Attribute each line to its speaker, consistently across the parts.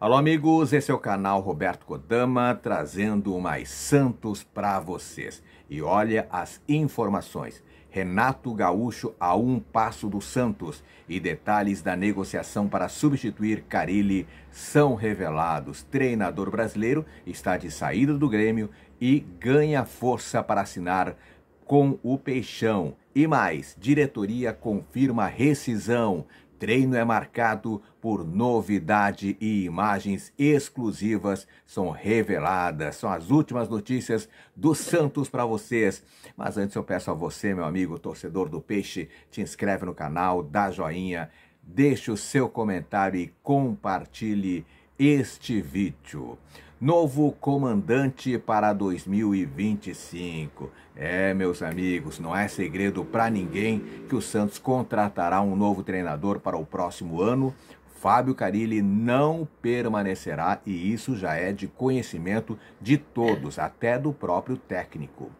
Speaker 1: Alô, amigos, esse é o canal Roberto Kodama trazendo mais santos para vocês. E olha as informações. Renato Gaúcho a um passo do Santos e detalhes da negociação para substituir Carilli são revelados. Treinador brasileiro está de saída do Grêmio e ganha força para assinar com o Peixão. E mais, diretoria confirma rescisão treino é marcado por novidade e imagens exclusivas são reveladas. São as últimas notícias do Santos para vocês. Mas antes eu peço a você, meu amigo torcedor do Peixe, te inscreve no canal, dá joinha, deixe o seu comentário e compartilhe este vídeo. Novo comandante para 2025. É, meus amigos, não é segredo para ninguém que o Santos contratará um novo treinador para o próximo ano. Fábio Carilli não permanecerá e isso já é de conhecimento de todos, até do próprio técnico.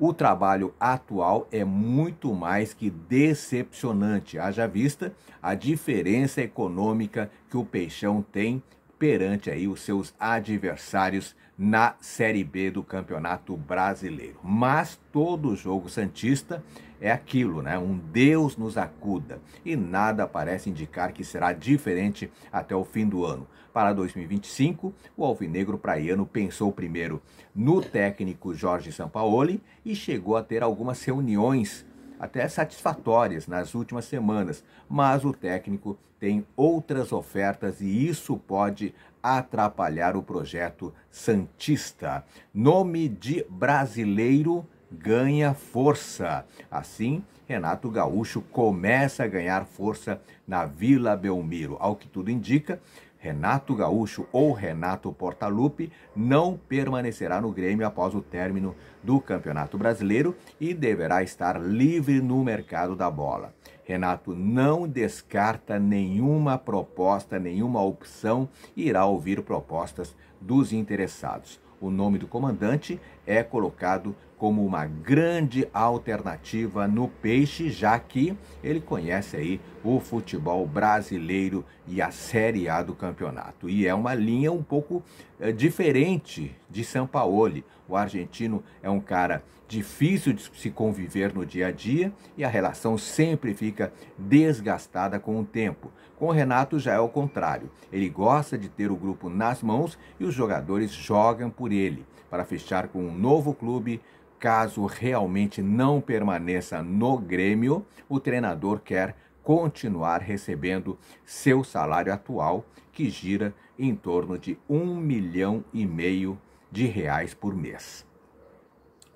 Speaker 1: O trabalho atual é muito mais que decepcionante, haja vista a diferença econômica que o Peixão tem perante aí os seus adversários na Série B do Campeonato Brasileiro. Mas todo jogo santista é aquilo, né? Um Deus nos acuda e nada parece indicar que será diferente até o fim do ano. Para 2025, o alvinegro praiano pensou primeiro no técnico Jorge Sampaoli e chegou a ter algumas reuniões até satisfatórias nas últimas semanas, mas o técnico tem outras ofertas e isso pode atrapalhar o projeto Santista. Nome de brasileiro ganha força. Assim, Renato Gaúcho começa a ganhar força na Vila Belmiro. Ao que tudo indica, Renato Gaúcho ou Renato Portaluppi não permanecerá no Grêmio após o término do Campeonato Brasileiro e deverá estar livre no mercado da bola. Renato não descarta nenhuma proposta, nenhuma opção, irá ouvir propostas dos interessados. O nome do comandante é colocado como uma grande alternativa no peixe, já que ele conhece aí o futebol brasileiro e a Série A do campeonato. E é uma linha um pouco é, diferente de Sampaoli. O argentino é um cara difícil de se conviver no dia a dia e a relação sempre fica desgastada com o tempo. Com o Renato já é o contrário. Ele gosta de ter o grupo nas mãos e os jogadores jogam por ele. Para fechar com um novo clube, Caso realmente não permaneça no Grêmio, o treinador quer continuar recebendo seu salário atual, que gira em torno de um milhão e meio de reais por mês.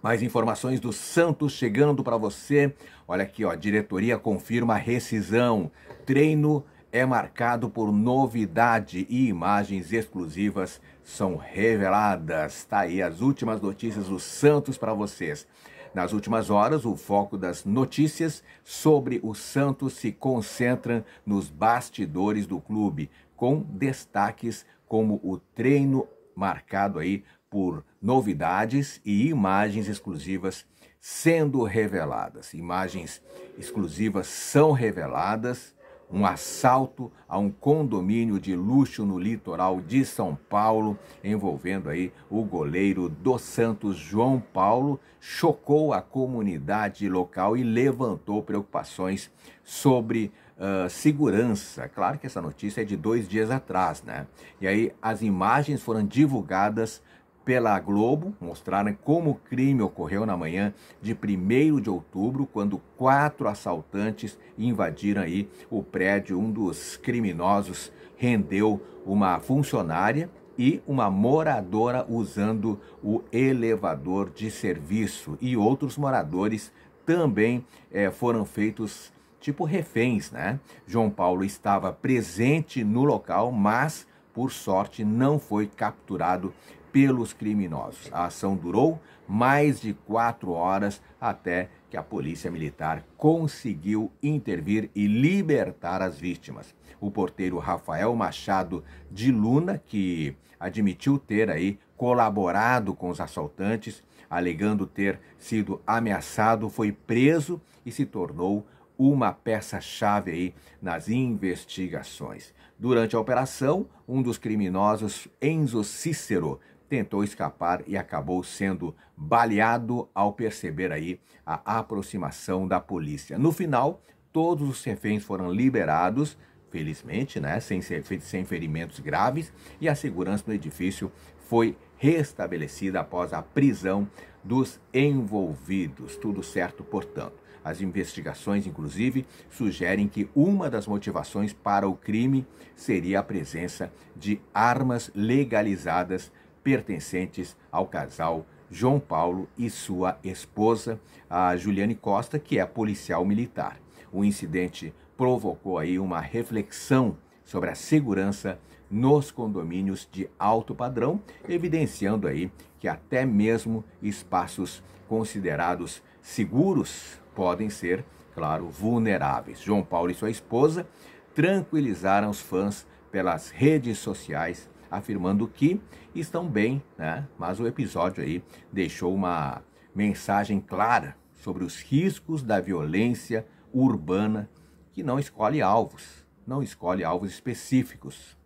Speaker 1: Mais informações do Santos chegando para você. Olha aqui, ó, diretoria confirma rescisão. Treino é marcado por novidade e imagens exclusivas são reveladas. Tá aí as últimas notícias do Santos para vocês. Nas últimas horas, o foco das notícias sobre o Santos se concentra nos bastidores do clube, com destaques como o treino marcado aí por novidades e imagens exclusivas sendo reveladas. Imagens exclusivas são reveladas um assalto a um condomínio de luxo no litoral de São Paulo, envolvendo aí o goleiro do Santos João Paulo, chocou a comunidade local e levantou preocupações sobre Uh, segurança. Claro que essa notícia é de dois dias atrás, né? E aí as imagens foram divulgadas pela Globo mostraram como o crime ocorreu na manhã de 1 de outubro, quando quatro assaltantes invadiram aí o prédio. Um dos criminosos rendeu uma funcionária e uma moradora usando o elevador de serviço. E outros moradores também é, foram feitos tipo reféns, né? João Paulo estava presente no local, mas por sorte, não foi capturado pelos criminosos. A ação durou mais de quatro horas até que a polícia militar conseguiu intervir e libertar as vítimas. O porteiro Rafael Machado de Luna, que admitiu ter aí colaborado com os assaltantes, alegando ter sido ameaçado, foi preso e se tornou uma peça-chave aí nas investigações. Durante a operação, um dos criminosos, Enzo Cícero, tentou escapar e acabou sendo baleado ao perceber aí a aproximação da polícia. No final, todos os reféns foram liberados, felizmente, né, sem, ser, sem ferimentos graves, e a segurança do edifício foi restabelecida após a prisão dos envolvidos. Tudo certo, portanto. As investigações, inclusive, sugerem que uma das motivações para o crime seria a presença de armas legalizadas pertencentes ao casal João Paulo e sua esposa, a Juliane Costa, que é policial militar. O incidente provocou aí uma reflexão sobre a segurança nos condomínios de alto padrão, evidenciando aí que até mesmo espaços considerados seguros podem ser, claro, vulneráveis. João Paulo e sua esposa tranquilizaram os fãs pelas redes sociais afirmando que estão bem, né? Mas o episódio aí deixou uma mensagem clara sobre os riscos da violência urbana que não escolhe alvos, não escolhe alvos específicos.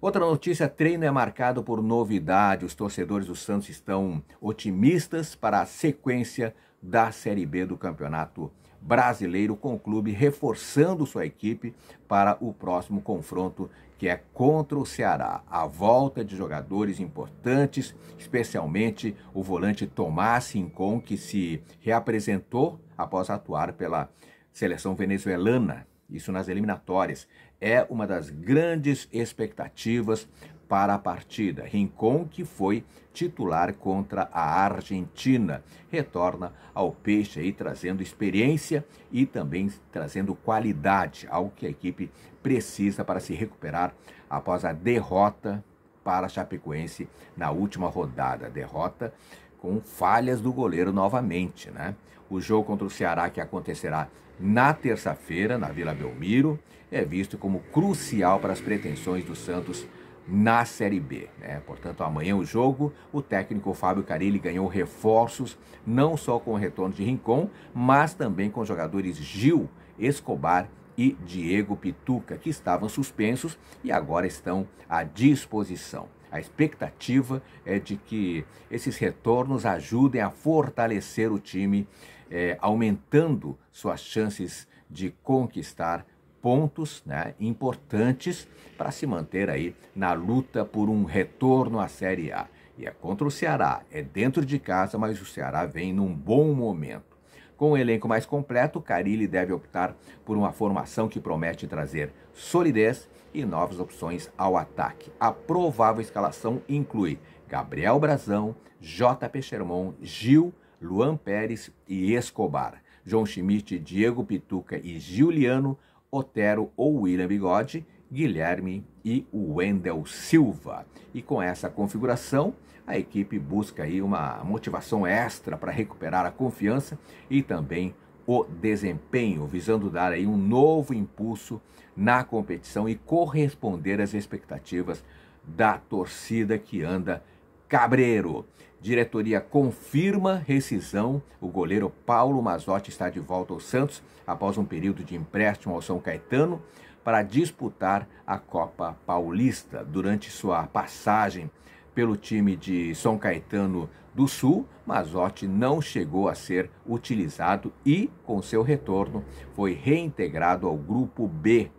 Speaker 1: Outra notícia: treino é marcado por novidade. Os torcedores do Santos estão otimistas para a sequência da Série B do Campeonato Brasileiro, com o clube reforçando sua equipe para o próximo confronto que é contra o Ceará, a volta de jogadores importantes, especialmente o volante Tomás Rincon, que se reapresentou após atuar pela seleção venezuelana, isso nas eliminatórias. É uma das grandes expectativas para a partida. Rincon, que foi titular contra a Argentina, retorna ao Peixe aí trazendo experiência e também trazendo qualidade, algo que a equipe precisa para se recuperar após a derrota para a Chapecoense na última rodada. Derrota com falhas do goleiro novamente, né? O jogo contra o Ceará que acontecerá na terça-feira na Vila Belmiro é visto como crucial para as pretensões do Santos na Série B. Né? Portanto, amanhã o jogo, o técnico Fábio Carilli ganhou reforços, não só com o retorno de Rincon, mas também com os jogadores Gil, Escobar e Diego Pituca, que estavam suspensos e agora estão à disposição. A expectativa é de que esses retornos ajudem a fortalecer o time, eh, aumentando suas chances de conquistar pontos né, importantes para se manter aí na luta por um retorno à Série A. E é contra o Ceará, é dentro de casa, mas o Ceará vem num bom momento. Com o elenco mais completo, Carilli deve optar por uma formação que promete trazer solidez e novas opções ao ataque. A provável escalação inclui Gabriel Brazão, JP Sherman, Gil, Luan Pérez e Escobar. João Schmidt, Diego Pituca e Giuliano Otero ou William Bigode, Guilherme e Wendel Silva. E com essa configuração, a equipe busca aí uma motivação extra para recuperar a confiança e também o desempenho, visando dar aí um novo impulso na competição e corresponder às expectativas da torcida que anda Cabreiro. Diretoria confirma rescisão. O goleiro Paulo Mazotti está de volta ao Santos após um período de empréstimo ao São Caetano para disputar a Copa Paulista. Durante sua passagem pelo time de São Caetano do Sul, Mazotti não chegou a ser utilizado e, com seu retorno, foi reintegrado ao Grupo B.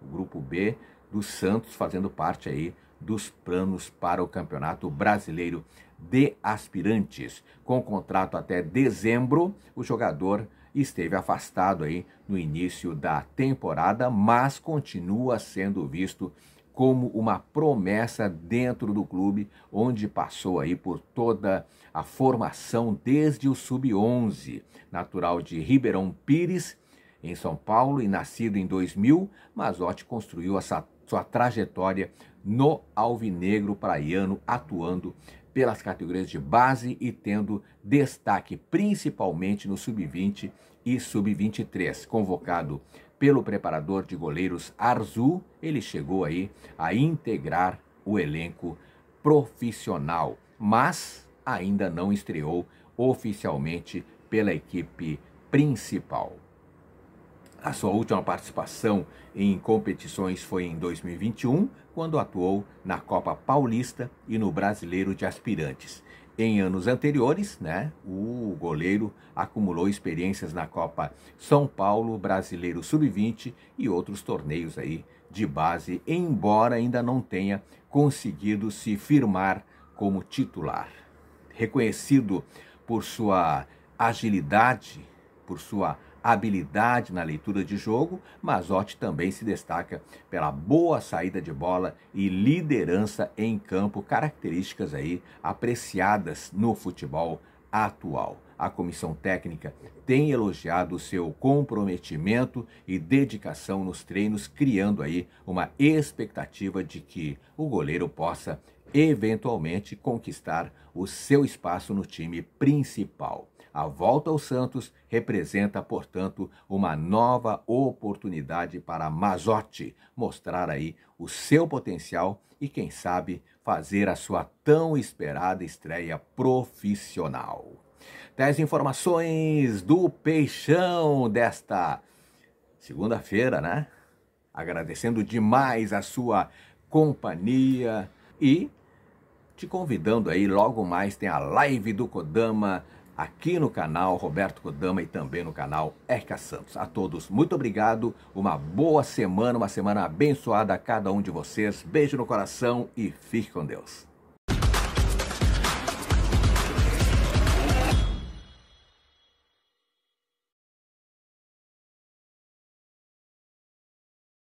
Speaker 1: O Grupo B do Santos, fazendo parte aí dos planos para o Campeonato Brasileiro de Aspirantes. Com contrato até dezembro, o jogador esteve afastado aí no início da temporada, mas continua sendo visto como uma promessa dentro do clube, onde passou aí por toda a formação desde o sub-11, natural de Ribeirão Pires, em São Paulo e nascido em 2000, Mazotti construiu essa sua trajetória no Alvinegro Praiano, atuando pelas categorias de base e tendo destaque principalmente no sub-20 e sub-23. Convocado pelo preparador de goleiros Arzu, ele chegou aí a integrar o elenco profissional, mas ainda não estreou oficialmente pela equipe principal. A sua última participação em competições foi em 2021, quando atuou na Copa Paulista e no Brasileiro de Aspirantes. Em anos anteriores, né, o goleiro acumulou experiências na Copa São Paulo, Brasileiro Sub-20 e outros torneios aí de base, embora ainda não tenha conseguido se firmar como titular. Reconhecido por sua agilidade, por sua habilidade na leitura de jogo, Mazotti também se destaca pela boa saída de bola e liderança em campo, características aí apreciadas no futebol atual. A comissão técnica tem elogiado seu comprometimento e dedicação nos treinos, criando aí uma expectativa de que o goleiro possa eventualmente conquistar o seu espaço no time principal. A volta ao Santos representa, portanto, uma nova oportunidade para Mazotti mostrar aí o seu potencial e, quem sabe, fazer a sua tão esperada estreia profissional. Tais informações do Peixão desta segunda-feira, né? Agradecendo demais a sua companhia e te convidando aí, logo mais tem a live do Kodama aqui no canal Roberto Kodama e também no canal Erika Santos. A todos, muito obrigado, uma boa semana, uma semana abençoada a cada um de vocês. Beijo no coração e fique com Deus.